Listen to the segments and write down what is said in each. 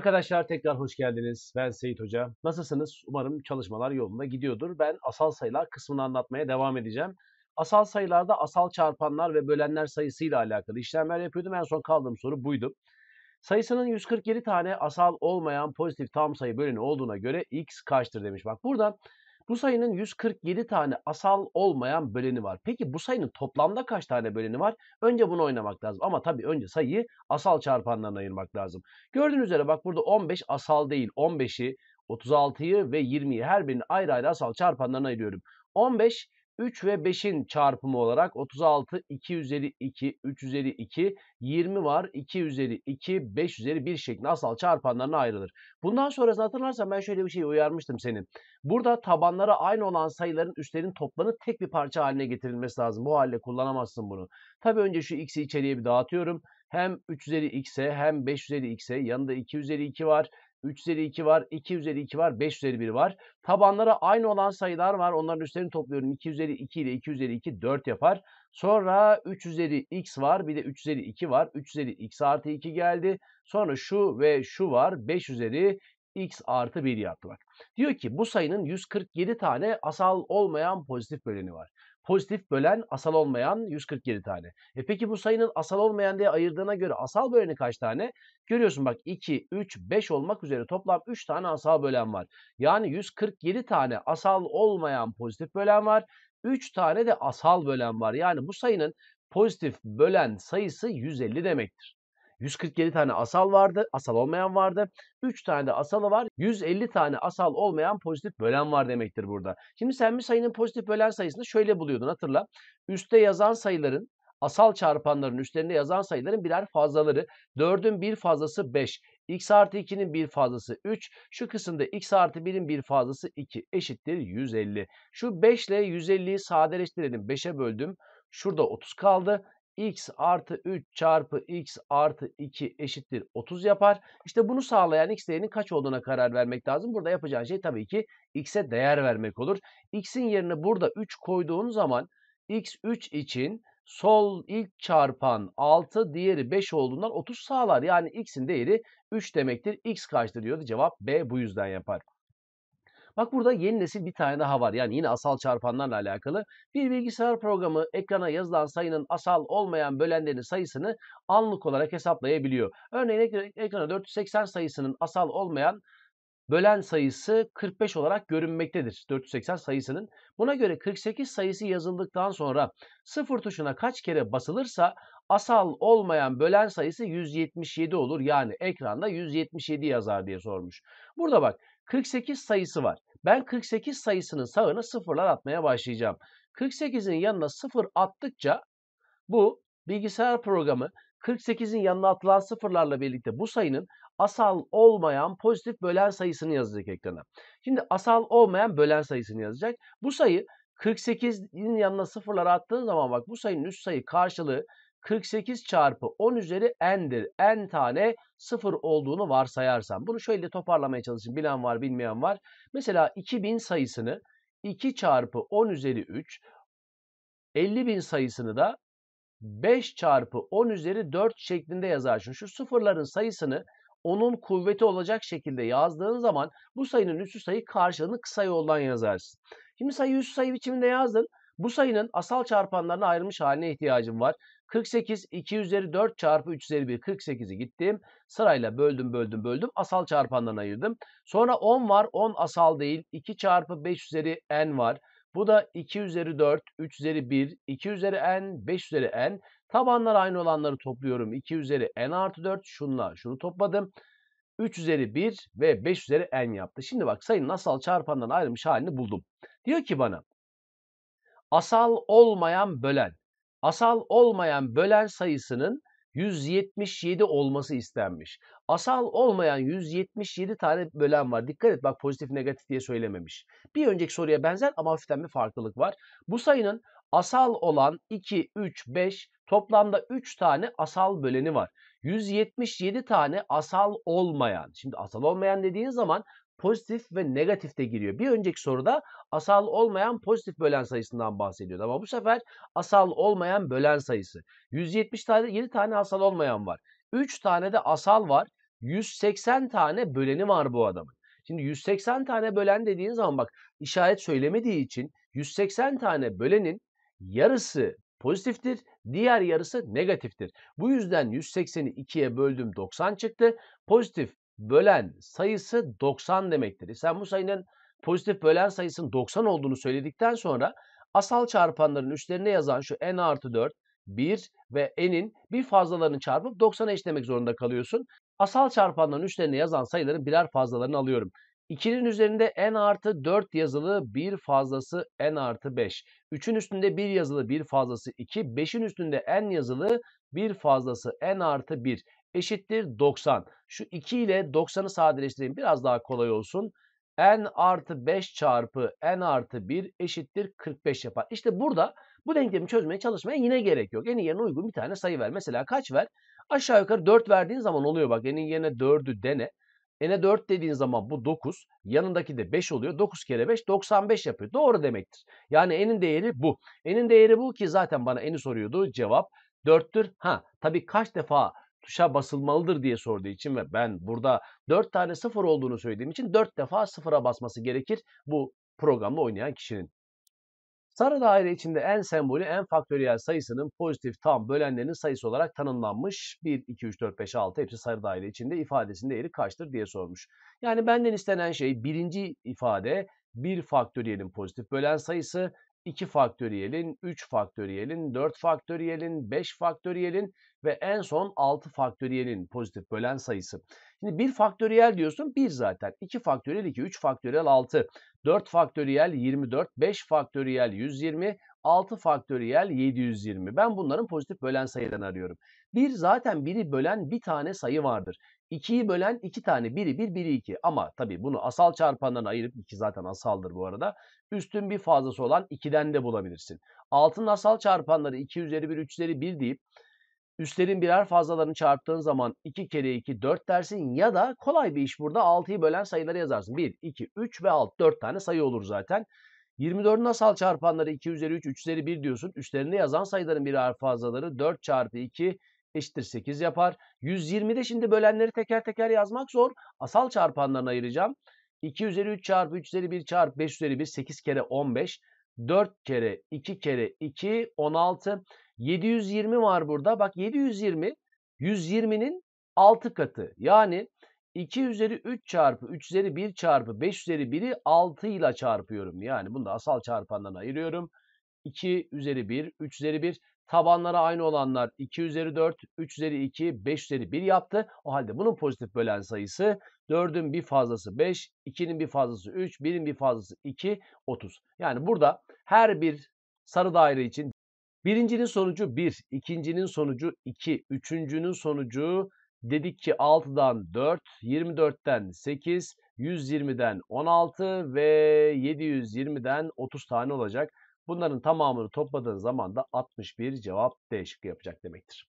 Arkadaşlar tekrar hoş geldiniz. Ben Seyit Hoca. Nasılsınız? Umarım çalışmalar yolunda gidiyordur. Ben asal sayılar kısmını anlatmaya devam edeceğim. Asal sayılarda asal çarpanlar ve bölenler sayısıyla alakalı işlemler yapıyordum. En son kaldığım soru buydu. Sayısının 147 tane asal olmayan pozitif tam sayı böleni olduğuna göre x kaçtır demiş. Bak burada bu sayının 147 tane asal olmayan böleni var. Peki bu sayının toplamda kaç tane böleni var? Önce bunu oynamak lazım. Ama tabii önce sayıyı asal çarpanlarına ayırmak lazım. Gördüğünüz üzere bak burada 15 asal değil. 15'i, 36'yı ve 20'yi her birini ayrı ayrı asal çarpanlarına ayırıyorum. 15 3 ve 5'in çarpımı olarak 36, 2 üzeri 2, 3 üzeri 2, 20 var. 2 üzeri 2, 5 üzeri 1 şeklinde asal çarpanlarına ayrılır. Bundan sonrasını hatırlarsan ben şöyle bir şey uyarmıştım senin. Burada tabanlara aynı olan sayıların üstlerin toplamı tek bir parça haline getirilmesi lazım. Bu halde kullanamazsın bunu. Tabi önce şu x'i içeriye bir dağıtıyorum. Hem 3 üzeri x'e hem 5 üzeri x'e yanında 2 üzeri 2 var. 3 üzeri 2 var, 2 üzeri 2 var, 5 üzeri 1 var. Tabanlara aynı olan sayılar var. Onların üstlerini topluyorum. 2 üzeri 2 ile 2 üzeri 2 4 yapar. Sonra 3 üzeri x var. Bir de 3 üzeri 2 var. 3 üzeri x artı 2 geldi. Sonra şu ve şu var. 5 üzeri x artı 1 yaptı bak. Diyor ki bu sayının 147 tane asal olmayan pozitif böleni var pozitif bölen asal olmayan 147 tane. E peki bu sayının asal olmayan diye ayırdığına göre asal böleni kaç tane? Görüyorsun bak 2, 3, 5 olmak üzere toplam 3 tane asal bölen var. Yani 147 tane asal olmayan pozitif bölen var. 3 tane de asal bölen var. Yani bu sayının pozitif bölen sayısı 150 demektir. 147 tane asal vardı. Asal olmayan vardı. 3 tane de asalı var. 150 tane asal olmayan pozitif bölen var demektir burada. Şimdi sen bir sayının pozitif bölen sayısını şöyle buluyordun hatırla. Üste yazan sayıların asal çarpanların üstlerinde yazan sayıların birer fazlaları. 4'ün bir fazlası 5 x artı 2'nin bir fazlası 3. Şu kısımda x artı 1'in bir fazlası 2 eşittir 150. Şu 5 ile 150'yi sadeleştirelim. 5'e böldüm. Şurada 30 kaldı x artı 3 çarpı x artı 2 eşittir 30 yapar. İşte bunu sağlayan x değerinin kaç olduğuna karar vermek lazım. Burada yapacağın şey tabii ki x'e değer vermek olur. x'in yerine burada 3 koyduğun zaman x 3 için sol ilk çarpan 6 diğeri 5 olduğundan 30 sağlar. Yani x'in değeri 3 demektir. x kaçtır diyordu. Cevap B bu yüzden yapar. Bak burada yeni nesil bir tane daha var. Yani yine asal çarpanlarla alakalı. Bir bilgisayar programı ekrana yazılan sayının asal olmayan bölenlerin sayısını anlık olarak hesaplayabiliyor. Örneğin ekrana 480 sayısının asal olmayan bölen sayısı 45 olarak görünmektedir 480 sayısının. Buna göre 48 sayısı yazıldıktan sonra 0 tuşuna kaç kere basılırsa asal olmayan bölen sayısı 177 olur. Yani ekranda 177 yazar diye sormuş. Burada bak 48 sayısı var. Ben 48 sayısının sağına sıfırlar atmaya başlayacağım. 48'in yanına sıfır attıkça bu bilgisayar programı 48'in yanına atılan sıfırlarla birlikte bu sayının asal olmayan pozitif bölen sayısını yazacak ekrana. Şimdi asal olmayan bölen sayısını yazacak. Bu sayı 48'in yanına sıfırlar attığın zaman bak bu sayının üst sayı karşılığı 48 çarpı 10 üzeri n'dir. n tane 0 olduğunu varsayarsam. Bunu şöyle toparlamaya çalışayım. Bilen var bilmeyen var. Mesela 2000 sayısını 2 çarpı 10 üzeri 3 50.000 sayısını da 5 çarpı 10 üzeri 4 şeklinde yazarsın. Şu sıfırların sayısını onun kuvveti olacak şekilde yazdığın zaman bu sayının üssü sayı karşılığını kısa yoldan yazarsın. Şimdi sayı üssü sayı biçiminde yazdın. Bu sayının asal çarpanlarına ayrılmış haline ihtiyacım var. 48 2 üzeri 4 çarpı 3 üzeri 1 48'i gittim. Sırayla böldüm böldüm böldüm. Asal çarpanlarına ayırdım. Sonra 10 var 10 asal değil. 2 çarpı 5 üzeri n var. Bu da 2 üzeri 4, 3 üzeri 1, 2 üzeri n, 5 üzeri n. Tabanlar aynı olanları topluyorum. 2 üzeri n artı 4 şunla şunu topladım. 3 üzeri 1 ve 5 üzeri n yaptı. Şimdi bak sayının asal çarpanlarına ayrılmış halini buldum. Diyor ki bana asal olmayan bölen. Asal olmayan bölen sayısının 177 olması istenmiş. Asal olmayan 177 tane bölen var. Dikkat et bak pozitif negatif diye söylememiş. Bir önceki soruya benzer ama hafiften bir farklılık var. Bu sayının asal olan 2, 3, 5 toplamda 3 tane asal böleni var. 177 tane asal olmayan. Şimdi asal olmayan dediğin zaman pozitif ve negatif de giriyor. Bir önceki soruda asal olmayan pozitif bölen sayısından bahsediyordu ama bu sefer asal olmayan bölen sayısı. 170 tane 7 tane asal olmayan var. 3 tane de asal var. 180 tane böleni var bu adamın. Şimdi 180 tane bölen dediğin zaman bak işaret söylemediği için 180 tane bölenin yarısı pozitiftir, diğer yarısı negatiftir. Bu yüzden 180'i 2'ye böldüm 90 çıktı. Pozitif bölen sayısı 90 demektir. E, sen bu sayının pozitif bölen sayısının 90 olduğunu söyledikten sonra asal çarpanların üstlerine yazan şu n artı 4, 1 ve n'in bir fazlalarını çarpıp 90'a eşlemek zorunda kalıyorsun. Asal çarpanların üstlerine yazan sayıların birer fazlalarını alıyorum. 2'nin üzerinde n artı 4 yazılı bir fazlası n artı 5. 3'ün üstünde 1 yazılı bir fazlası 2. 5'in üstünde n yazılı bir fazlası n artı 1 eşittir 90. Şu 2 ile 90'ı sadeleştireyim biraz daha kolay olsun. n artı 5 çarpı n artı 1 eşittir 45 yapar. İşte burada bu denklemi çözmeye çalışmaya yine gerek yok. N'in yerine uygun bir tane sayı ver. Mesela kaç ver? Aşağı yukarı 4 verdiğin zaman oluyor bak. N'in yerine 4'ü dene. N'e 4 dediğin zaman bu 9. Yanındaki de 5 oluyor. 9 kere 5 95 yapıyor. Doğru demektir. Yani n'in değeri bu. N'in değeri bu ki zaten bana n'i soruyordu. Cevap 4'tür. Ha tabii kaç defa tuşa basılmalıdır diye sorduğu için ve ben burada 4 tane 0 olduğunu söylediğim için 4 defa 0'a basması gerekir bu programda oynayan kişinin. Sarı daire içinde en sembolü en faktöriyel sayısının pozitif tam bölenlerinin sayısı olarak tanımlanmış. 1, 2, 3, 4, 5, 6 hepsi sarı daire içinde ifadesinin değeri kaçtır diye sormuş. Yani benden istenen şey birinci ifade 1 faktöriyelin pozitif bölen sayısı, 2 faktöriyelin, 3 faktöriyelin, 4 faktöriyelin, 5 faktöriyelin ve en son 6 faktöriyelin pozitif bölen sayısı. Şimdi 1 faktöriyel diyorsun 1 zaten. 2 faktöriyel 2, 3 faktöriyel 6, 4 faktöriyel 24, 5 faktöriyel 120, 6 faktöriyel 720. Ben bunların pozitif bölen sayılarını arıyorum. 1 zaten 1'i bölen bir tane sayı vardır. 2'yi bölen 2 tane 1'i 1, 1'i 2. Ama tabii bunu asal çarpanlarına ayırıp 2 zaten asaldır bu arada. Üstün bir fazlası olan 2'den de bulabilirsin. 6'nın asal çarpanları 2 üzeri 1, 3 üzeri 1 deyip Üstlerin birer fazlalarını çarptığın zaman 2 kere 2 4 dersin ya da kolay bir iş burada 6'yı bölen sayıları yazarsın. 1, 2, 3 ve 6 4 tane sayı olur zaten. 24'ün asal çarpanları 2 üzeri 3, 3 üzeri 1 diyorsun. Üstlerinde yazan sayıların birer fazlaları 4 çarpı 2 eşittir 8 yapar. 120'de şimdi bölenleri teker teker yazmak zor. Asal çarpanlarına ayıracağım. 2 üzeri 3 çarpı 3 üzeri 1 çarpı 5 üzeri 1 8 kere 15. 4 kere 2 kere 2 16. 720 var burada. Bak 720 120'nin 6 katı. Yani 2 üzeri 3 çarpı 3 üzeri 1 çarpı 5 üzeri 1'i 6 ile çarpıyorum. Yani bunu da asal çarpandan ayırıyorum. 2 üzeri 1, 3 üzeri 1. Tabanlara aynı olanlar 2 üzeri 4, 3 üzeri 2, 5 üzeri 1 yaptı. O halde bunun pozitif bölen sayısı 4'ün bir fazlası 5, 2'nin bir fazlası 3, 1'in bir fazlası 2, 30. Yani burada her bir sarı daire için Birincinin sonucu 1, ikincinin sonucu 2, üçüncünün sonucu dedik ki 6'dan 4, 24'ten 8, 120'den 16 ve 720'den 30 tane olacak. Bunların tamamını topladığın zaman da 61 cevap D yapacak demektir.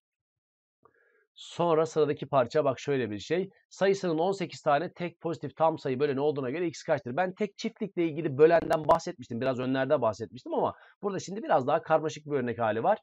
Sonra sıradaki parça bak şöyle bir şey. Sayısının 18 tane tek pozitif tam sayı böleni olduğuna göre x kaçtır? Ben tek çiftlikle ilgili bölenden bahsetmiştim. Biraz önlerde bahsetmiştim ama burada şimdi biraz daha karmaşık bir örnek hali var.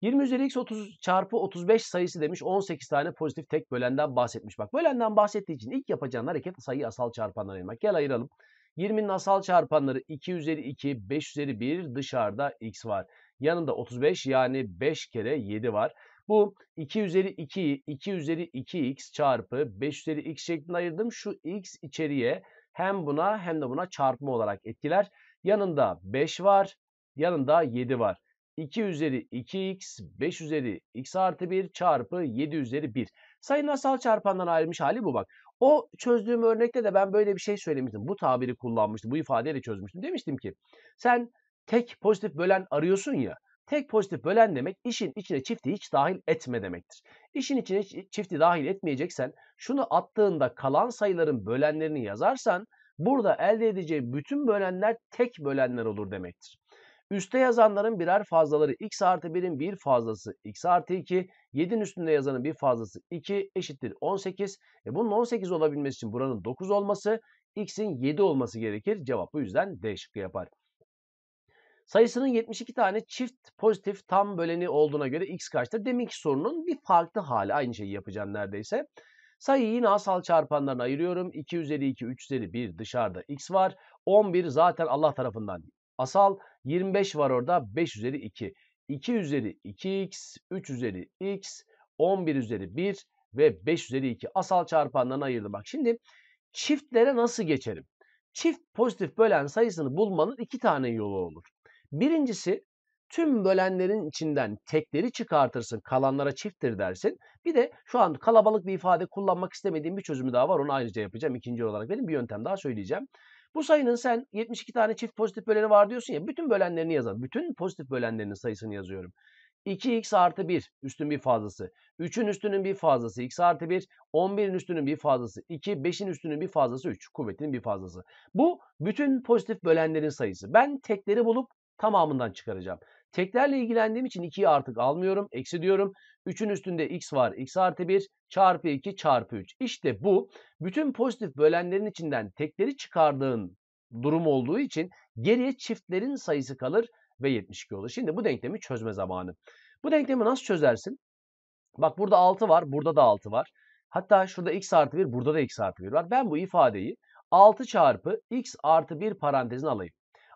20 üzeri x 30 çarpı 35 sayısı demiş 18 tane pozitif tek bölenden bahsetmiş. Bak bölenden bahsettiği için ilk yapacağın hareket sayıyı asal çarpanlara ayırmak. Gel ayıralım. 20'nin asal çarpanları 2 üzeri 2, 5 üzeri 1 dışarıda x var. Yanında 35 yani 5 kere 7 var. Bu 2 üzeri 2'yi 2 üzeri 2x çarpı 5 üzeri x şeklinde ayırdım. Şu x içeriye hem buna hem de buna çarpma olarak etkiler. Yanında 5 var, yanında 7 var. 2 üzeri 2x, 5 üzeri x artı 1 çarpı 7 üzeri 1. Sayı nasal çarpandan ayrılmış hali bu bak. O çözdüğüm örnekte de ben böyle bir şey söylemiştim. Bu tabiri kullanmıştım, bu ifadeyle çözmüştüm. Demiştim ki sen tek pozitif bölen arıyorsun ya. Tek pozitif bölen demek işin içine çifti hiç dahil etme demektir. İşin içine çifti dahil etmeyeceksen şunu attığında kalan sayıların bölenlerini yazarsan burada elde edeceği bütün bölenler tek bölenler olur demektir. Üste yazanların birer fazlaları x artı 1'in bir fazlası x artı 2. 7'nin üstünde yazanın bir fazlası 2 eşittir 18. E bunun 18 olabilmesi için buranın 9 olması x'in 7 olması gerekir. Cevap bu yüzden D şıkkı yapar. Sayısının 72 tane çift pozitif tam böleni olduğuna göre x kaçtır? ki sorunun bir farklı hali. Aynı şeyi yapacağım neredeyse. Sayıyı yine asal çarpanlarına ayırıyorum. 2 üzeri 2, 3 üzeri 1 dışarıda x var. 11 zaten Allah tarafından asal. 25 var orada 5 üzeri 2. 2 üzeri 2x, 3 üzeri x, 11 üzeri 1 ve 5 üzeri 2 asal çarpanlarına ayırdım. Bak şimdi çiftlere nasıl geçerim? Çift pozitif bölen sayısını bulmanın iki tane yolu olur. Birincisi tüm bölenlerin içinden tekleri çıkartırsın kalanlara çifttir dersin. Bir de şu an kalabalık bir ifade kullanmak istemediğim bir çözümü daha var onu ayrıca yapacağım. İkinci olarak benim bir yöntem daha söyleyeceğim. Bu sayının sen 72 tane çift pozitif böleni var diyorsun ya bütün bölenlerini yazalım. Bütün pozitif bölenlerinin sayısını yazıyorum. 2x artı 1 üstün bir fazlası. 3'ün üstünün bir fazlası x artı 1. 11'in üstünün bir fazlası 2. 5'in üstünün bir fazlası 3. Kuvvetinin bir fazlası. Bu bütün pozitif bölenlerin sayısı. Ben tekleri bulup tamamından çıkaracağım. Teklerle ilgilendiğim için 2'yi artık almıyorum. Eksi diyorum. 3'ün üstünde x var. x artı 1 çarpı 2 çarpı 3. İşte bu bütün pozitif bölenlerin içinden tekleri çıkardığın durum olduğu için geriye çiftlerin sayısı kalır ve 72 olur. Şimdi bu denklemi çözme zamanı. Bu denklemi nasıl çözersin? Bak burada 6 var. Burada da 6 var. Hatta şurada x artı 1 burada da x artı 1 var. Ben bu ifadeyi 6 çarpı x artı 1 parantezine alayım.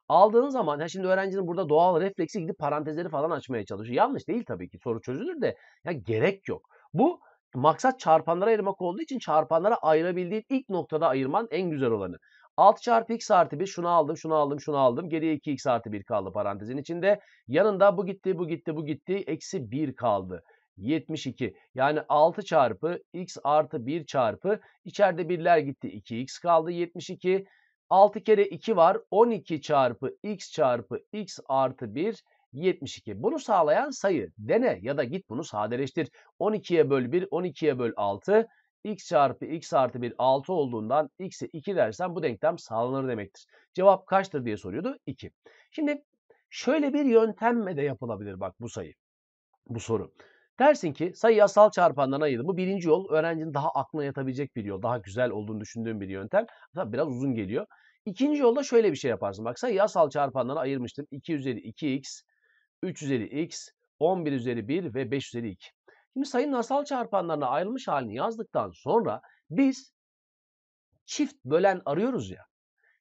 Aldığın zaman ya şimdi öğrencinin burada doğal refleksi gidip parantezleri falan açmaya çalışıyor. Yanlış değil tabii ki soru çözülür de ya gerek yok. Bu maksat çarpanlara ayırmak olduğu için çarpanlara ayırabildiğin ilk noktada ayırman en güzel olanı. 6 çarpı x artı 1 şunu aldım şunu aldım şunu aldım geriye 2x artı 1 kaldı parantezin içinde. Yanında bu gitti bu gitti bu gitti eksi 1 kaldı. 72 yani 6 çarpı x artı 1 çarpı içeride birler gitti 2x kaldı 72 6 kere 2 var. 12 çarpı x çarpı x artı 1 72. Bunu sağlayan sayı. Dene ya da git bunu sadeleştir. 12'ye böl 1, 12'ye böl 6. x çarpı x artı 1 6 olduğundan x'e 2 dersen bu denklem sağlanır demektir. Cevap kaçtır diye soruyordu. 2. Şimdi şöyle bir yöntemle de yapılabilir bak bu sayı. Bu soru. Dersin ki sayı asal çarpandan ayırdım. Bu birinci yol öğrencinin daha aklına yatabilecek bir yol. Daha güzel olduğunu düşündüğüm bir yöntem. Tabi biraz uzun geliyor. İkinci yolda şöyle bir şey yaparsın. Baksa yasal çarpanları ayırmıştım. 2 üzeri 2x, 3 üzeri x, 11 üzeri 1 ve 5 üzeri 2. Şimdi sayının asal çarpanlarına ayrılmış halini yazdıktan sonra biz çift bölen arıyoruz ya.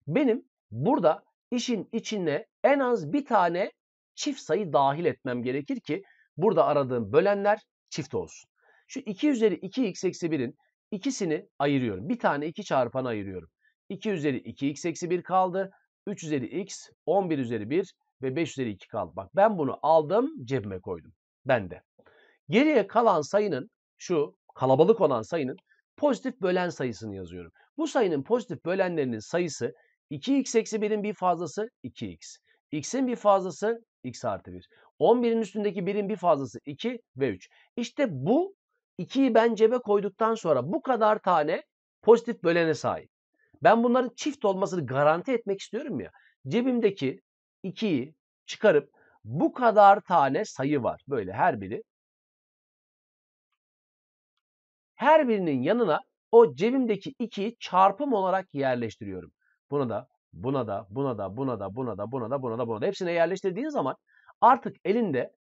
Benim burada işin içine en az bir tane çift sayı dahil etmem gerekir ki burada aradığım bölenler çift olsun. Şu 2 üzeri 2x eksi 1'in ikisini ayırıyorum. Bir tane 2 çarpanı ayırıyorum. 2 üzeri 2x eksi 1 kaldı. 3 üzeri x, 11 üzeri 1 ve 5 üzeri 2 kaldı. Bak ben bunu aldım cebime koydum. Bende. Geriye kalan sayının şu kalabalık olan sayının pozitif bölen sayısını yazıyorum. Bu sayının pozitif bölenlerinin sayısı 2x eksi 1'in bir fazlası 2x. x'in bir fazlası x artı 1. 11'in üstündeki 1'in bir fazlası 2 ve 3. İşte bu 2'yi ben cebe koyduktan sonra bu kadar tane pozitif bölene sahip. Ben bunların çift olmasını garanti etmek istiyorum ya. Cebimdeki 2'yi çıkarıp bu kadar tane sayı var. Böyle her biri. Her birinin yanına o cebimdeki 2'yi çarpım olarak yerleştiriyorum. Buna da, buna da, buna da, buna da, buna da, buna da, buna da, buna da. Hepsine yerleştirdiğin zaman artık elinde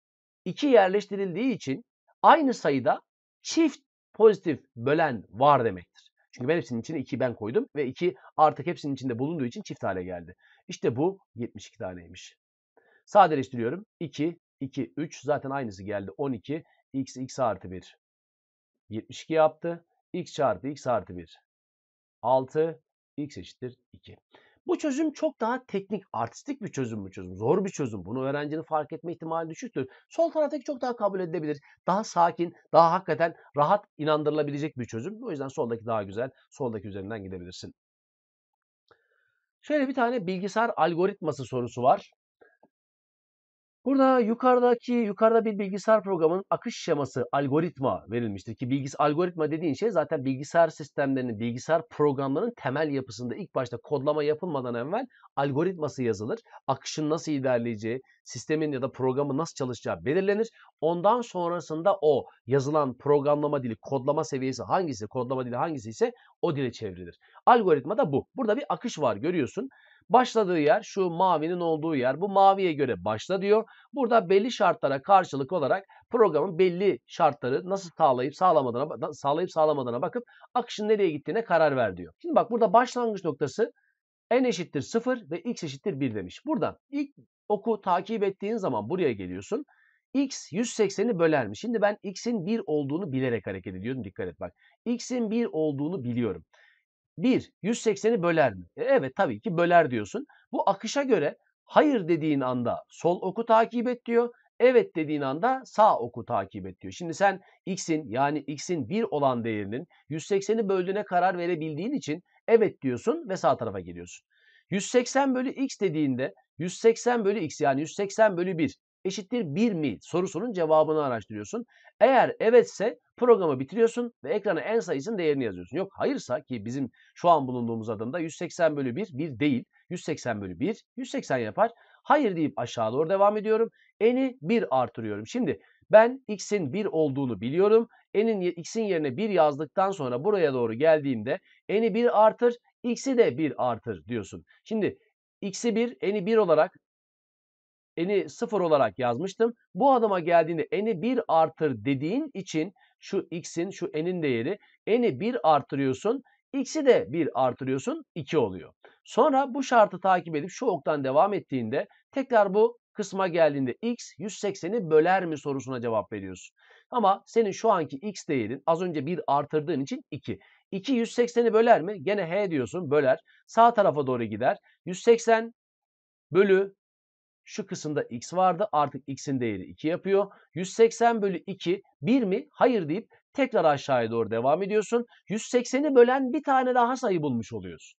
2 yerleştirildiği için aynı sayıda çift pozitif bölen var demek. Çünkü ben hepsinin içine 2 ben koydum ve 2 artık hepsinin içinde bulunduğu için çift hale geldi. İşte bu 72 taneymiş. Sadeleştiriyorum. 2, 2, 3 zaten aynısı geldi. 12, x, x artı 1. 72 yaptı. x çarpı x artı 1. 6, x eşittir 2. Bu çözüm çok daha teknik, artistik bir çözüm bu çözüm. Zor bir çözüm. Bunu öğrencinin fark etme ihtimali düşüktür. Sol taraftaki çok daha kabul edilebilir. Daha sakin, daha hakikaten rahat inandırılabilecek bir çözüm. O yüzden soldaki daha güzel. Soldaki üzerinden gidebilirsin. Şöyle bir tane bilgisayar algoritması sorusu var. Burada yukarıdaki yukarıda bir bilgisayar programının akış şeması algoritma verilmiştir ki bilgis algoritma dediğin şey zaten bilgisayar sistemlerinin bilgisayar programlarının temel yapısında ilk başta kodlama yapılmadan evvel algoritması yazılır. Akışın nasıl ilerleyeceği, sistemin ya da programın nasıl çalışacağı belirlenir. Ondan sonrasında o yazılan programlama dili, kodlama seviyesi hangisi, kodlama dili hangisi ise o dile çevrilir. Algoritma da bu. Burada bir akış var görüyorsun. Başladığı yer şu mavinin olduğu yer. Bu maviye göre başla diyor. Burada belli şartlara karşılık olarak programın belli şartları nasıl sağlayıp sağlamadığına, sağlayıp sağlamadığına bakıp akışın nereye gittiğine karar ver diyor. Şimdi bak burada başlangıç noktası n eşittir 0 ve x eşittir 1 demiş. Buradan ilk oku takip ettiğin zaman buraya geliyorsun. X 180'i bölermiş. Şimdi ben X'in 1 olduğunu bilerek hareket ediyorum. Dikkat et bak. X'in 1 olduğunu biliyorum. 1. 180'i böler mi? E, evet tabii ki böler diyorsun. Bu akışa göre hayır dediğin anda sol oku takip et diyor. Evet dediğin anda sağ oku takip et diyor. Şimdi sen x'in yani x'in 1 olan değerinin 180'i böldüğüne karar verebildiğin için evet diyorsun ve sağ tarafa geliyorsun. 180 bölü x dediğinde 180 bölü x yani 180 bölü 1 eşittir 1 mi sorusunun cevabını araştırıyorsun. Eğer evetse programı bitiriyorsun ve ekrana en sayısının değerini yazıyorsun. Yok hayırsa ki bizim şu an bulunduğumuz adımda 180 bölü 1 1 değil. 180 bölü 1 180 yapar. Hayır deyip aşağı doğru devam ediyorum. N'i 1 artırıyorum. Şimdi ben x'in 1 olduğunu biliyorum. N'in x'in yerine 1 yazdıktan sonra buraya doğru geldiğimde n'i 1 artır, x'i de 1 artır diyorsun. Şimdi x'i 1, n'i 1 olarak n'i 0 olarak yazmıştım. Bu adıma geldiğinde n'i 1 artır dediğin için şu x'in şu n'in değeri n'i 1 artırıyorsun. X'i de 1 artırıyorsun 2 oluyor. Sonra bu şartı takip edip şu oktan devam ettiğinde tekrar bu kısma geldiğinde x 180'i böler mi sorusuna cevap veriyorsun. Ama senin şu anki x değerin az önce 1 artırdığın için 2. 2 180'i böler mi? Gene h diyorsun böler. Sağ tarafa doğru gider. 180 bölü şu kısımda x vardı artık x'in değeri 2 yapıyor. 180 bölü 2 1 mi? Hayır deyip tekrar aşağıya doğru devam ediyorsun. 180'i bölen bir tane daha sayı bulmuş oluyorsun.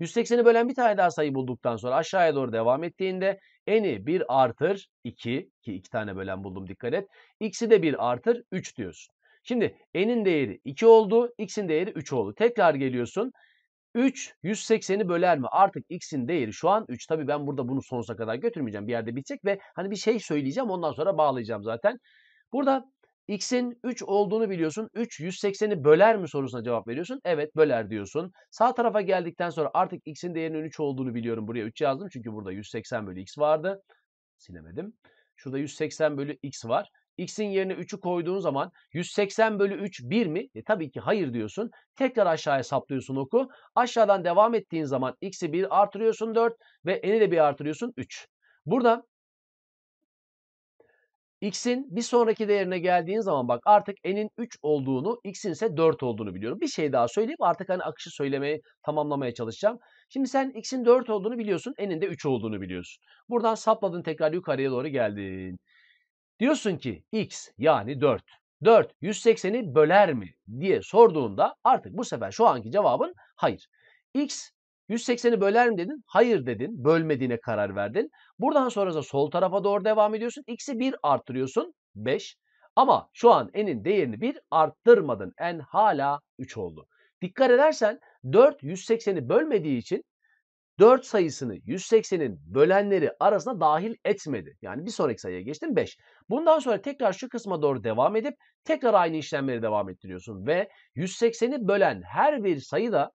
180'i bölen bir tane daha sayı bulduktan sonra aşağıya doğru devam ettiğinde n'i 1 artır 2 ki 2 tane bölen buldum dikkat et. X'i de 1 artır 3 diyorsun. Şimdi n'in değeri 2 oldu, x'in değeri 3 oldu. Tekrar geliyorsun. 3 180'i böler mi? Artık x'in değeri şu an 3. Tabii ben burada bunu sonsuza kadar götürmeyeceğim. Bir yerde bitecek ve hani bir şey söyleyeceğim ondan sonra bağlayacağım zaten. Burada x'in 3 olduğunu biliyorsun. 3 180'i böler mi sorusuna cevap veriyorsun. Evet böler diyorsun. Sağ tarafa geldikten sonra artık x'in değerinin 3 olduğunu biliyorum. Buraya 3 yazdım çünkü burada 180 bölü x vardı. Silemedim. Şurada 180 bölü x var x'in yerine 3'ü koyduğun zaman 180 bölü 3 1 mi? E, tabii ki hayır diyorsun. Tekrar aşağıya saplıyorsun oku. Aşağıdan devam ettiğin zaman x'i 1 artırıyorsun 4 ve n'i de 1 artırıyorsun 3. Burada x'in bir sonraki değerine geldiğin zaman bak artık n'in 3 olduğunu, x'in ise 4 olduğunu biliyorum. Bir şey daha söyleyip artık hani akışı söylemeyi tamamlamaya çalışacağım. Şimdi sen x'in 4 olduğunu biliyorsun, n'in de 3 olduğunu biliyorsun. Buradan sapladın tekrar yukarıya doğru geldin. Diyorsun ki x yani 4. 4 180'i böler mi diye sorduğunda artık bu sefer şu anki cevabın hayır. X 180'i böler mi dedin? Hayır dedin. Bölmediğine karar verdin. Buradan sonra da sol tarafa doğru devam ediyorsun. X'i 1 arttırıyorsun. 5. Ama şu an n'in değerini 1 arttırmadın. n hala 3 oldu. Dikkat edersen 4 180'i bölmediği için 4 sayısını 180'in bölenleri arasına dahil etmedi. Yani bir sonraki sayıya geçtim 5. Bundan sonra tekrar şu kısma doğru devam edip tekrar aynı işlemleri devam ettiriyorsun. Ve 180'i bölen her bir sayıda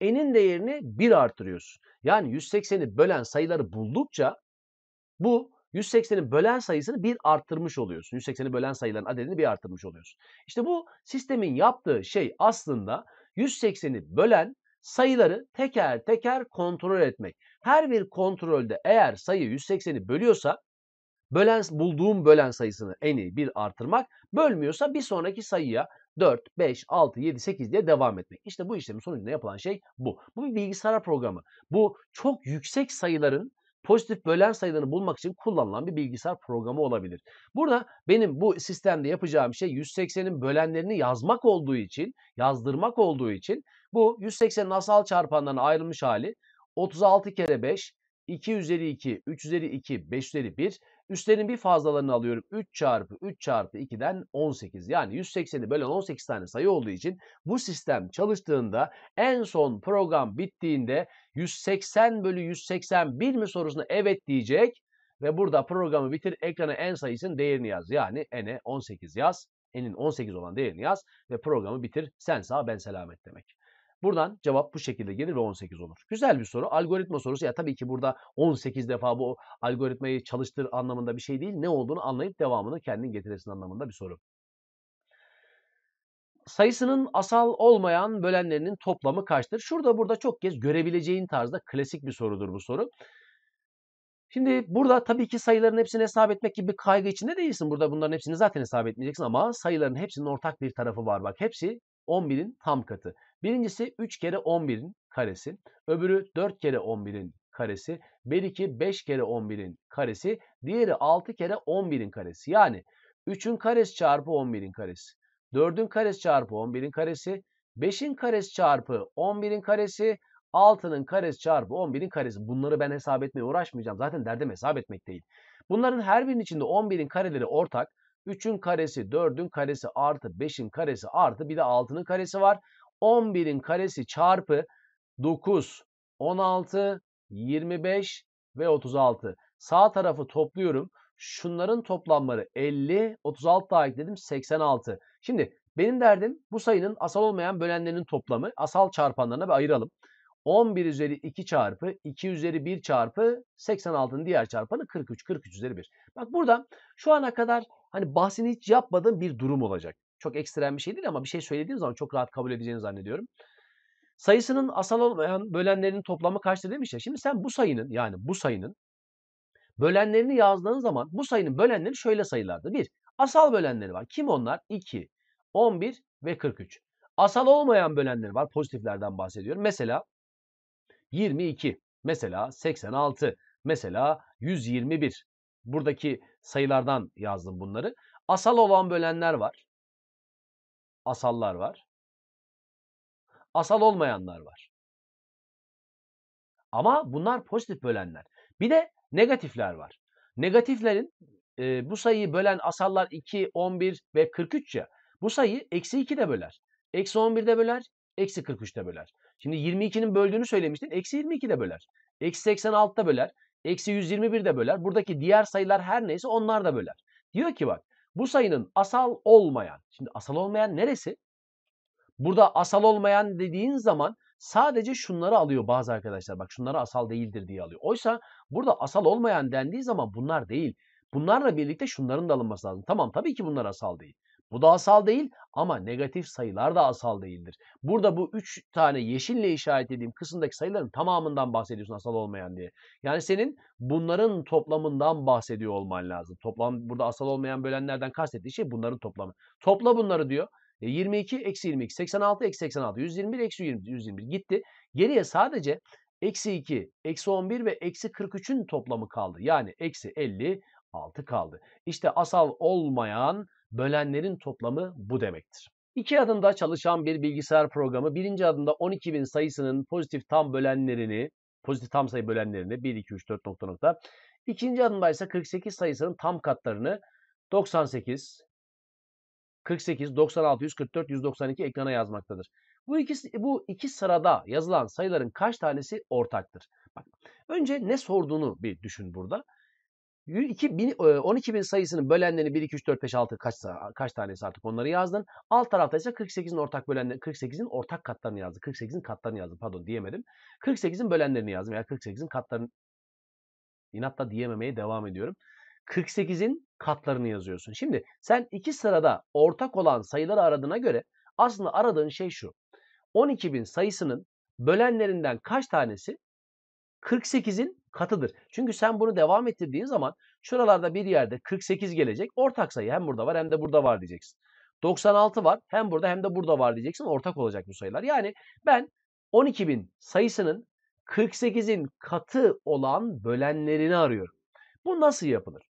n'in değerini 1 artırıyorsun. Yani 180'i bölen sayıları buldukça bu 180'i bölen sayısını bir arttırmış oluyorsun. 180'i bölen sayıların adedini bir arttırmış oluyorsun. İşte bu sistemin yaptığı şey aslında 180'i bölen sayıları teker teker kontrol etmek. Her bir kontrolde eğer sayı 180'i bölüyorsa bölen, bulduğum bölen sayısını en iyi bir artırmak, bölmüyorsa bir sonraki sayıya 4, 5, 6, 7, 8 diye devam etmek. İşte bu işlemin sonucunda yapılan şey bu. Bu bir bilgisayar programı. Bu çok yüksek sayıların pozitif bölen sayılarını bulmak için kullanılan bir bilgisayar programı olabilir. Burada benim bu sistemde yapacağım şey 180'in bölenlerini yazmak olduğu için, yazdırmak olduğu için bu 180'in asal çarpanlarına ayrılmış hali 36 kere 5 2 üzeri 2, 3 üzeri 2, 5 üzeri 1. Üstlerin bir fazlalarını alıyorum. 3 çarpı 3 çarpı 2'den 18. Yani 180'i bölen 18 tane sayı olduğu için bu sistem çalıştığında en son program bittiğinde 180 bölü 181 mi sorusuna evet diyecek. Ve burada programı bitir ekrana en sayısının değerini yaz. Yani n'e 18 yaz. n'in 18 olan değerini yaz ve programı bitir. Sen sağ ben selamet demek. Buradan cevap bu şekilde gelir ve 18 olur. Güzel bir soru. Algoritma sorusu. Ya tabii ki burada 18 defa bu algoritmayı çalıştır anlamında bir şey değil. Ne olduğunu anlayıp devamını kendin getiresin anlamında bir soru. Sayısının asal olmayan bölenlerinin toplamı kaçtır? Şurada burada çok kez görebileceğin tarzda klasik bir sorudur bu soru. Şimdi burada tabii ki sayıların hepsini hesap etmek gibi bir kaygı içinde değilsin. Burada bunların hepsini zaten hesap etmeyeceksin ama sayıların hepsinin ortak bir tarafı var. Bak hepsi 11'in tam katı. Birincisi 3 kere 11'in karesi. Öbürü 4 kere 11'in karesi. Belki 5 kere 11'in karesi. Diğeri 6 kere 11'in karesi. Yani 3'ün karesi çarpı 11'in karesi. 4'ün karesi çarpı 11'in karesi. 5'in karesi çarpı 11'in karesi. 6'nın karesi çarpı 11'in karesi. Bunları ben hesap etmeye uğraşmayacağım. Zaten derdim hesap etmek değil. Bunların her birinin içinde 11'in kareleri ortak. 3'ün karesi, 4'ün karesi artı 5'in karesi artı bir de 6'nın karesi var. 11'in karesi çarpı 9, 16, 25 ve 36. Sağ tarafı topluyorum. Şunların toplamları 50, 36 daha ekledim 86. Şimdi benim derdim bu sayının asal olmayan bölenlerinin toplamı. Asal çarpanlarına bir ayıralım. 11 üzeri 2 çarpı 2 üzeri 1 çarpı 86'nın diğer çarpanı 43. 43 üzeri 1. Bak burada şu ana kadar hani bahsini hiç yapmadığım bir durum olacak çok ekstrem bir şey değil ama bir şey söylediğim zaman çok rahat kabul edeceğini zannediyorum. Sayısının asal olmayan bölenlerinin toplamı kaçtır demiş ya. Şimdi sen bu sayının yani bu sayının bölenlerini yazdığın zaman bu sayının bölenleri şöyle sayılardı. Bir, asal bölenleri var. Kim onlar? 2, 11 ve 43. Asal olmayan bölenleri var. Pozitiflerden bahsediyorum. Mesela 22, mesela 86, mesela 121. Buradaki sayılardan yazdım bunları. Asal olan bölenler var asallar var. Asal olmayanlar var. Ama bunlar pozitif bölenler. Bir de negatifler var. Negatiflerin e, bu sayıyı bölen asallar 2, 11 ve 43 ya. Bu sayı eksi 2 de böler. Eksi 11 de böler. Eksi 43 de böler. Şimdi 22'nin böldüğünü söylemiştin. Eksi 22 de böler. Eksi 86 da böler. Eksi 121 de böler. Buradaki diğer sayılar her neyse onlar da böler. Diyor ki bak bu sayının asal olmayan, şimdi asal olmayan neresi? Burada asal olmayan dediğin zaman sadece şunları alıyor bazı arkadaşlar. Bak şunları asal değildir diye alıyor. Oysa burada asal olmayan dendiği zaman bunlar değil. Bunlarla birlikte şunların da alınması lazım. Tamam tabii ki bunlar asal değil. Bu da asal değil ama negatif sayılar da asal değildir. Burada bu 3 tane yeşille işaretlediğim kısımdaki sayıların tamamından bahsediyorsun asal olmayan diye. Yani senin bunların toplamından bahsediyor olman lazım. Toplam burada asal olmayan bölenlerden kastettiği şey bunların toplamı. Topla bunları diyor. 22 e, eksi 22, 86 eksi 86, 121 eksi 121, 121 gitti. Geriye sadece eksi 2, eksi 11 ve eksi 43'ün toplamı kaldı. Yani eksi 56 kaldı. İşte asal olmayan Bölenlerin toplamı bu demektir. İki adımda çalışan bir bilgisayar programı birinci adımda 12.000 sayısının pozitif tam bölenlerini, pozitif tam sayı bölenlerini 1, 2, 3, 4 nokta nokta. İkinci adımda ise 48 sayısının tam katlarını 98, 48, 96, 144, 192 ekrana yazmaktadır. Bu iki, bu iki sırada yazılan sayıların kaç tanesi ortaktır? Bak, önce ne sorduğunu bir düşün burada. 12 e, bin sayısının bölenlerini 1, 2, 3, 4, 5, 6 kaç, kaç tanesi artık onları yazdın. Alt tarafta ise 48'in ortak bölenleri, 48'in ortak katlarını yazdı. 48'in katlarını yazdı pardon diyemedim. 48'in bölenlerini yazdım. ya 48'in katlarını inatla diyememeye devam ediyorum. 48'in katlarını yazıyorsun. Şimdi sen iki sırada ortak olan sayıları aradığına göre aslında aradığın şey şu. 12 bin sayısının bölenlerinden kaç tanesi 48'in katıdır. Çünkü sen bunu devam ettirdiğin zaman şuralarda bir yerde 48 gelecek. Ortak sayı hem burada var hem de burada var diyeceksin. 96 var hem burada hem de burada var diyeceksin. Ortak olacak bu sayılar. Yani ben 12.000 sayısının 48'in katı olan bölenlerini arıyorum. Bu nasıl yapılır?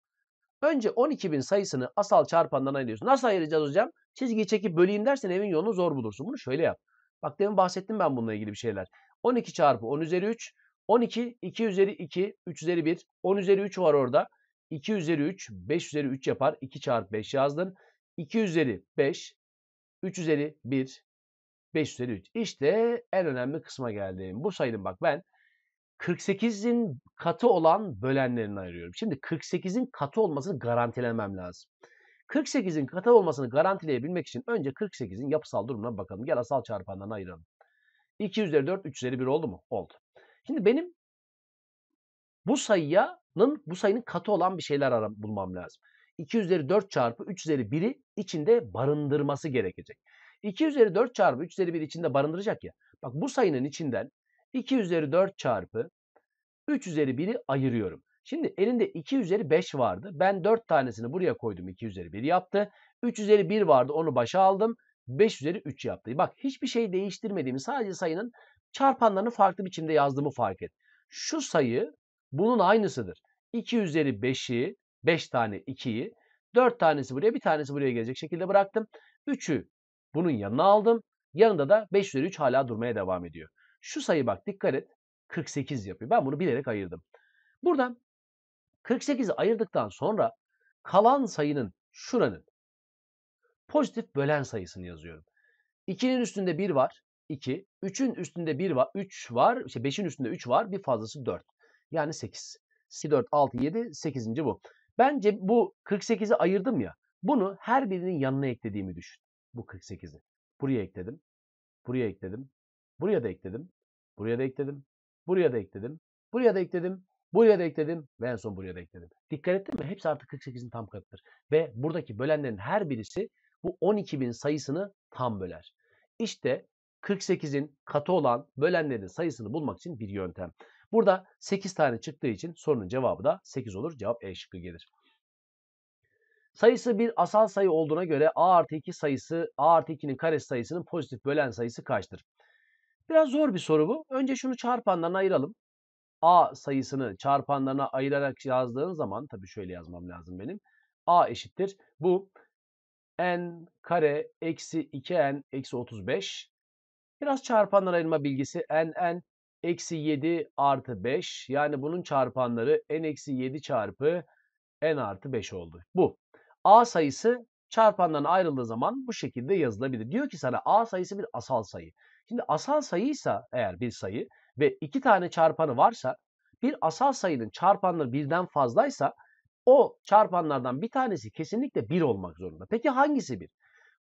Önce 12.000 sayısını asal çarpandan ayırıyorsun. Nasıl ayıracağız hocam? Çizgiyi çekip böleyim dersen evin yolunu zor bulursun. Bunu şöyle yap. Bak demin bahsettim ben bununla ilgili bir şeyler. 12 çarpı 10 üzeri 3 12, 2 üzeri 2, 3 üzeri 1, 10 üzeri 3 var orada. 2 üzeri 3, 5 üzeri 3 yapar. 2 çarpı 5 yazdın. 2 üzeri 5, 3 üzeri 1, 5 üzeri 3. İşte en önemli kısma geldim. Bu sayının bak ben 48'in katı olan bölenlerini ayırıyorum. Şimdi 48'in katı olmasını garantilemem lazım. 48'in katı olmasını garantileyebilmek için önce 48'in yapısal durumuna bakalım. Gel asal çarpanlarına ayıralım. 2 üzeri 4, 3 üzeri 1 oldu mu? Oldu. Şimdi benim bu sayının bu sayının katı olan bir şeyler aram, bulmam lazım. 2 üzeri 4 çarpı 3 üzeri 1'i içinde barındırması gerekecek. 2 üzeri 4 çarpı 3 üzeri 1 içinde barındıracak ya. Bak bu sayının içinden 2 üzeri 4 çarpı 3 üzeri 1'i ayırıyorum. Şimdi elinde 2 üzeri 5 vardı. Ben 4 tanesini buraya koydum 2 üzeri 1 yaptı. 3 üzeri 1 vardı onu başa aldım. 5 üzeri 3 yaptı. Bak hiçbir şey değiştirmediğimi sadece sayının çarpanlarını farklı biçimde yazdığımı fark et. Şu sayı bunun aynısıdır. 2 üzeri 5'i, 5 tane 2'yi, 4 tanesi buraya, bir tanesi buraya gelecek şekilde bıraktım. 3'ü bunun yanına aldım. Yanında da 5 üzeri 3 hala durmaya devam ediyor. Şu sayı bak dikkat et 48 yapıyor. Ben bunu bilerek ayırdım. Buradan 48'i ayırdıktan sonra kalan sayının şuranın pozitif bölen sayısını yazıyorum. 2'nin üstünde 1 var. 2. 3'ün üstünde 1 var, 3 var. İşte 5'in üstünde 3 var. Bir fazlası 4. Yani 8. 2, 4, 6, 7, 8. bu. Bence bu 48'i ayırdım ya. Bunu her birinin yanına eklediğimi düşün. Bu 48'i. Buraya ekledim. Buraya ekledim. Buraya da ekledim. Buraya da ekledim. Buraya da ekledim. Buraya da ekledim. Buraya da ekledim ve en son buraya da ekledim. Dikkat ettin mi? Hepsi artık 48'in tam katıdır. Ve buradaki bölenlerin her birisi bu 12.000 sayısını tam böler. İşte 48'in katı olan bölenlerin sayısını bulmak için bir yöntem. Burada 8 tane çıktığı için sorunun cevabı da 8 olur. Cevap E şıkkı gelir. Sayısı bir asal sayı olduğuna göre a artı 2 sayısı a artı 2'nin karesi sayısının pozitif bölen sayısı kaçtır? Biraz zor bir soru bu. Önce şunu çarpanlarına ayıralım. a sayısını çarpanlarına ayırarak yazdığın zaman tabii şöyle yazmam lazım benim. a eşittir. Bu n kare eksi 2n eksi 35 Biraz çarpanlar ayırma bilgisi n n eksi 7 artı 5. Yani bunun çarpanları n eksi 7 çarpı n artı 5 oldu. Bu. A sayısı çarpandan ayrıldığı zaman bu şekilde yazılabilir. Diyor ki sana A sayısı bir asal sayı. Şimdi asal sayıysa eğer bir sayı ve iki tane çarpanı varsa bir asal sayının çarpanları birden fazlaysa o çarpanlardan bir tanesi kesinlikle 1 olmak zorunda. Peki hangisi 1?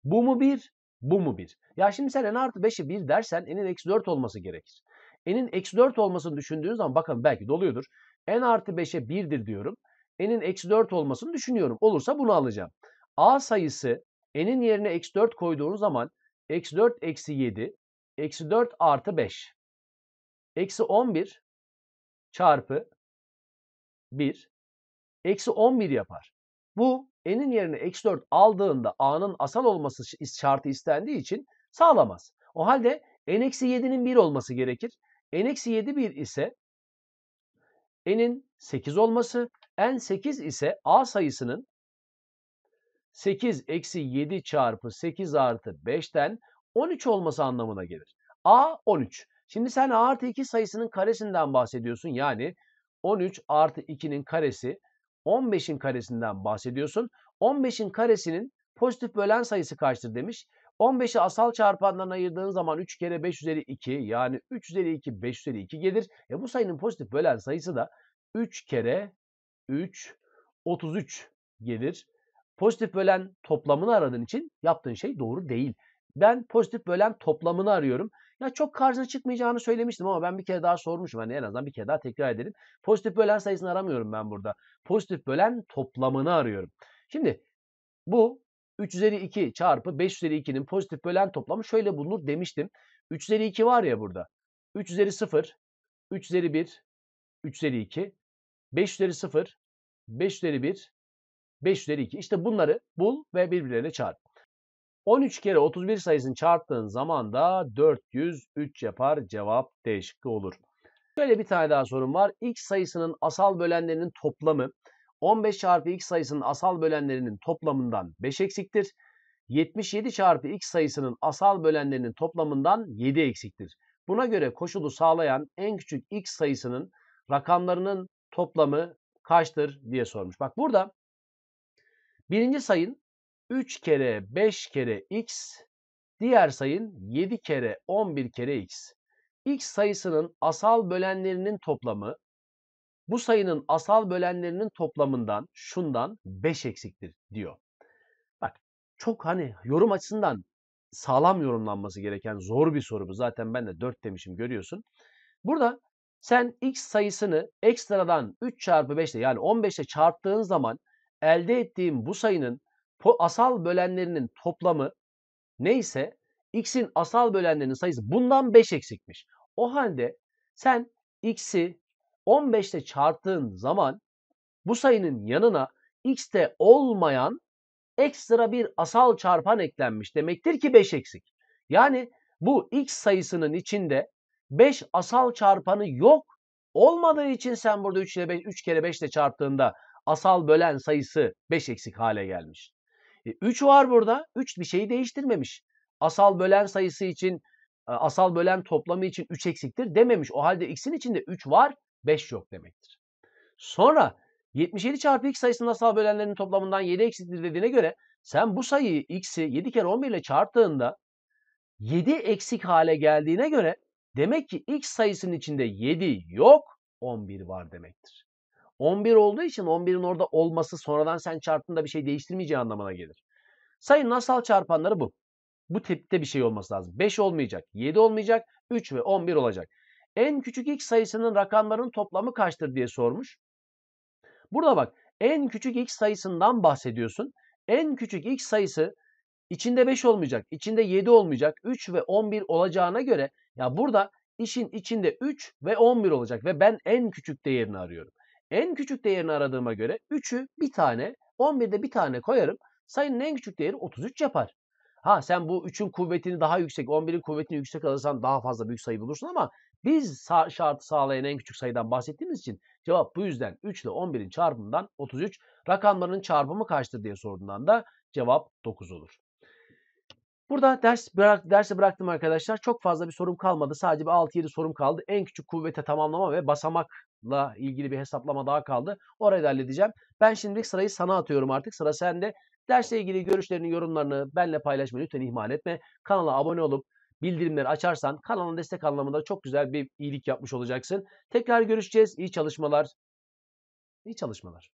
Bu mu 1? Bu mu bir? Ya şimdi sen n artı 5'i 1 dersen n'in eksi 4 olması gerekir. n'in eksi 4 olmasını düşündüğünüz zaman bakın belki doluyordur. n artı 5'e 1'dir diyorum. n'in eksi 4 olmasını düşünüyorum. Olursa bunu alacağım. a sayısı n'in yerine eksi 4 koyduğunuz zaman eksi 4 eksi 7 eksi 4 artı 5 eksi 11 çarpı 1 eksi 11 yapar. Bu n'in yerine eksi 4 aldığında a'nın asal olması şartı istendiği için sağlamaz. O halde n-7'nin eksi 1 olması gerekir. n-7 eksi 1 ise n'in 8 olması, n 8 ise a sayısının 8 eksi 7 çarpı 8 artı 5'ten 13 olması anlamına gelir. a 13. Şimdi sen a artı 2 sayısının karesinden bahsediyorsun. Yani 13 artı 2'nin karesi 15'in karesinden bahsediyorsun. 15'in karesinin pozitif bölen sayısı kaçtır demiş. 15'i asal çarpandan ayırdığın zaman 3 kere 5 üzeri 2 yani 3 üzeri 2 5 üzeri 2 gelir. E bu sayının pozitif bölen sayısı da 3 kere 3 33 gelir. Pozitif bölen toplamını aradığın için yaptığın şey doğru değil. Ben pozitif bölen toplamını arıyorum. Ya çok karşına çıkmayacağını söylemiştim ama ben bir kere daha sormuşum. Hani en azından bir kere daha tekrar edelim. Pozitif bölen sayısını aramıyorum ben burada. Pozitif bölen toplamını arıyorum. Şimdi bu 3 üzeri 2 çarpı 5 üzeri 2'nin pozitif bölen toplamı şöyle bulunur demiştim. 3 üzeri 2 var ya burada. 3 üzeri 0, 3 üzeri 1, 3 üzeri 2, 5 üzeri 0, 5 üzeri 1, 5 üzeri 2. İşte bunları bul ve birbirlerine çarp. 13 kere 31 sayısını çarptığın zaman da 403 yapar cevap D şıkkı olur. Şöyle bir tane daha sorun var. X sayısının asal bölenlerinin toplamı 15 çarpı x sayısının asal bölenlerinin toplamından 5 eksiktir. 77 çarpı x sayısının asal bölenlerinin toplamından 7 eksiktir. Buna göre koşulu sağlayan en küçük x sayısının rakamlarının toplamı kaçtır diye sormuş. Bak burada birinci sayın 3 kere 5 kere x diğer sayın 7 kere 11 kere x. x sayısının asal bölenlerinin toplamı bu sayının asal bölenlerinin toplamından şundan 5 eksiktir diyor. Bak çok hani yorum açısından sağlam yorumlanması gereken zor bir soru bu. Zaten ben de 4 demişim görüyorsun. Burada sen x sayısını ekstradan 3 çarpı 5 ile yani 15 ile çarptığın zaman elde ettiğin bu sayının asal bölenlerinin toplamı neyse x'in asal bölenlerinin sayısı bundan 5 eksikmiş. O halde sen x'i 15 ile çarptığın zaman bu sayının yanına x'te olmayan ekstra bir asal çarpan eklenmiş demektir ki 5 eksik. Yani bu x sayısının içinde 5 asal çarpanı yok olmadığı için sen burada 3 ile 5 3 kere 5 ile çarptığında asal bölen sayısı 5 eksik hale gelmiş. E, var burada. 3 bir şeyi değiştirmemiş. Asal bölen sayısı için, e, asal bölen toplamı için 3 eksiktir dememiş. O halde x'in içinde 3 var, 5 yok demektir. Sonra 77 çarpı x sayısının asal bölenlerinin toplamından 7 eksiktir dediğine göre sen bu sayıyı x'i 7 kere 11 ile çarptığında 7 eksik hale geldiğine göre demek ki x sayısının içinde 7 yok 11 var demektir. 11 olduğu için 11'in orada olması sonradan sen çarptığında bir şey değiştirmeyeceği anlamına gelir. Sayın nasal çarpanları bu. Bu tipte bir şey olması lazım. 5 olmayacak, 7 olmayacak, 3 ve 11 olacak. En küçük x sayısının rakamların toplamı kaçtır diye sormuş. Burada bak en küçük x sayısından bahsediyorsun. En küçük x sayısı içinde 5 olmayacak, içinde 7 olmayacak, 3 ve 11 olacağına göre ya burada işin içinde 3 ve 11 olacak ve ben en küçük değerini arıyorum. En küçük değerini aradığıma göre 3'ü bir tane, 11'de bir tane koyarım. Sayının en küçük değeri 33 yapar. Ha sen bu 3'ün kuvvetini daha yüksek, 11'in kuvvetini yüksek alırsan daha fazla büyük sayı bulursun ama biz şartı sağlayan en küçük sayıdan bahsettiğimiz için cevap bu yüzden 3 ile 11'in çarpımından 33. Rakamların çarpımı kaçtır diye sorduğundan da cevap 9 olur. Burada ders bırak, dersi bıraktım arkadaşlar. Çok fazla bir sorum kalmadı. Sadece bir 6-7 sorum kaldı. En küçük kuvvete tamamlama ve basamak la ilgili bir hesaplama daha kaldı. Orayı da halledeceğim. Ben şimdilik sırayı sana atıyorum artık. Sıra sende. Dersle ilgili görüşlerini, yorumlarını benimle paylaşmayı lütfen ihmal etme. Kanala abone olup bildirimleri açarsan kanalın destek anlamında çok güzel bir iyilik yapmış olacaksın. Tekrar görüşeceğiz. İyi çalışmalar. İyi çalışmalar.